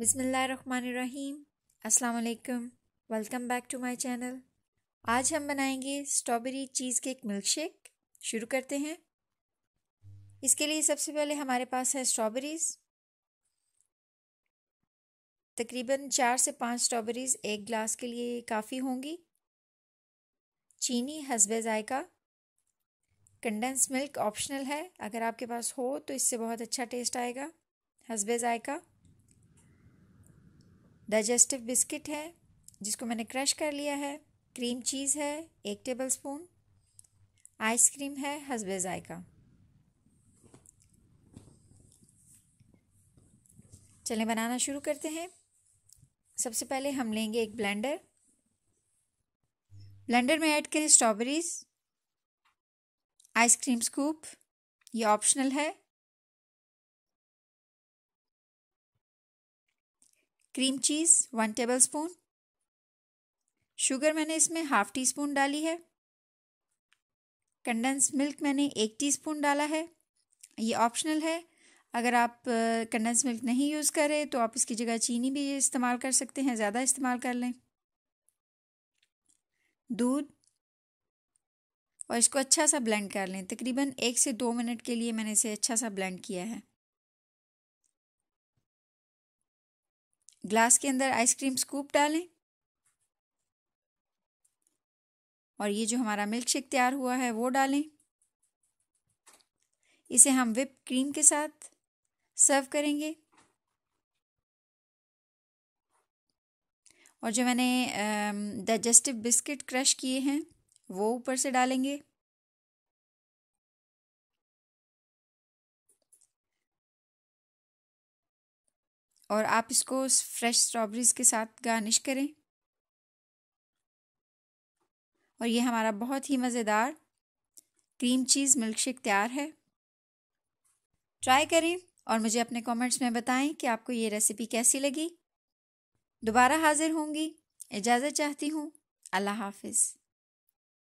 बिसमीम् अल्लाम welcome back to my channel आज हम बनाएंगे strawberry cheese cake milk shake शुरू करते हैं इसके लिए सबसे पहले हमारे पास है स्ट्रॉबेरीज़ तकरीबन चार से पाँच स्ट्रॉबेरीज़ एक ग्लास के लिए काफ़ी होंगी चीनी हसबे ज़ायका कंडेंस मिल्क ऑप्शनल है अगर आपके पास हो तो इससे बहुत अच्छा टेस्ट आएगा हसबे ज़ायका डाइजेस्टिव बिस्किट है जिसको मैंने क्रश कर लिया है क्रीम चीज़ है एक टेबल स्पून आइसक्रीम है हसबे ज़ायका चलें बनाना शुरू करते हैं सबसे पहले हम लेंगे एक ब्लेंडर ब्लेंडर में ऐड करें स्ट्रॉबेरीज आइसक्रीम स्कूप ये ऑप्शनल है cream cheese one table spoon sugar मैंने इसमें हाफ टी स्पून डाली है कंडेंस मिल्क मैंने एक टीस्पून डाला है ये ऑप्शनल है अगर आप कंडेंस मिल्क नहीं यूज़ करें तो आप इसकी जगह चीनी भी इस्तेमाल कर सकते हैं ज़्यादा इस्तेमाल कर लें दूध और इसको अच्छा सा ब्लेंड कर लें तकरीबन एक से दो मिनट के लिए मैंने इसे अच्छा सा ब्लेंड किया है ग्लास के अंदर आइसक्रीम स्कूप डालें और ये जो हमारा मिल्क शेक तैयार हुआ है वो डालें इसे हम विप क्रीम के साथ सर्व करेंगे और जो मैंने डाइजेस्टिव बिस्किट क्रश किए हैं वो ऊपर से डालेंगे और आप इसको फ्रेश स्ट्रॉबेरीज के साथ गार्निश करें और ये हमारा बहुत ही मज़ेदार क्रीम चीज़ मिल्क शेक तैयार है ट्राई करें और मुझे अपने कमेंट्स में बताएं कि आपको ये रेसिपी कैसी लगी दोबारा हाजिर होंगी इजाज़त चाहती हूँ अल्लाह हाफिज़